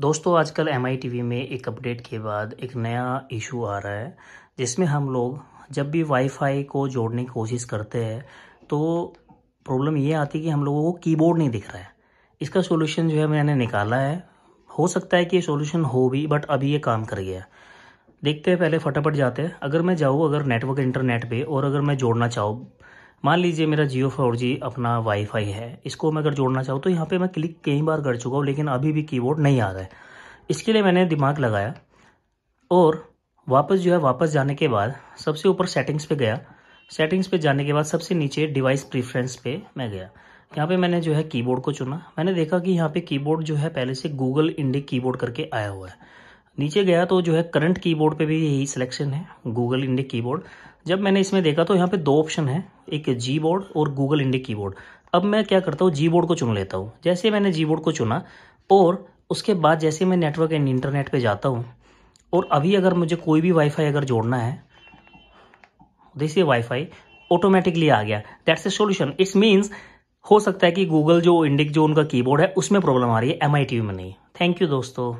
दोस्तों आजकल M I T V में एक अपडेट के बाद एक नया इशू आ रहा है जिसमें हम लोग जब भी वाईफाई को जोड़ने की कोशिश करते हैं तो प्रॉब्लम ये आती है कि हम लोगों को कीबोर्ड नहीं दिख रहा है इसका सोल्यूशन जो है मैंने निकाला है हो सकता है कि ये सोल्यूशन हो भी बट अभी ये काम कर गया देखते हैं पहले फटाफट जाते हैं अगर मैं जाऊँ अगर नेटवर्क इंटरनेट पे और अगर मैं जोड़ना चाहूँ मान लीजिए मेरा जियो फोर जी अपना वाईफाई है इसको मैं अगर जोड़ना चाहूँ तो यहाँ पे मैं क्लिक कई बार कर चुका हूँ लेकिन अभी भी कीबोर्ड नहीं आ रहा है इसके लिए मैंने दिमाग लगाया और वापस जो है वापस जाने के बाद सबसे ऊपर सेटिंग्स पे गया सेटिंग्स पे जाने के बाद सबसे नीचे डिवाइस प्रीफ्रेंस पे मैं गया यहाँ पे मैंने जो है कीबोर्ड को चुना मैंने देखा कि यहाँ पे कीबोर्ड जो है पहले से गूगल इंडिक कीबोर्ड करके आया हुआ है नीचे गया तो जो है करंट कीबोर्ड पे भी यही सिलेक्शन है गूगल इंडिक कीबोर्ड जब मैंने इसमें देखा तो यहाँ पे दो ऑप्शन है एक जी बोर्ड और गूगल इंडिक कीबोर्ड अब मैं क्या करता हूँ जी बोर्ड को चुन लेता हूँ जैसे मैंने जी बोर्ड को चुना और उसके बाद जैसे मैं नेटवर्क एंड इंटरनेट पे जाता हूँ और अभी अगर मुझे कोई भी वाईफाई अगर जोड़ना है देखिए वाईफाई ऑटोमेटिकली आ गया that's a solution it's means हो सकता है कि गूगल जो इंडिक जो उनका कीबोर्ड है उसमें प्रॉब्लम आ रही है एम में नहीं थैंक यू दोस्तों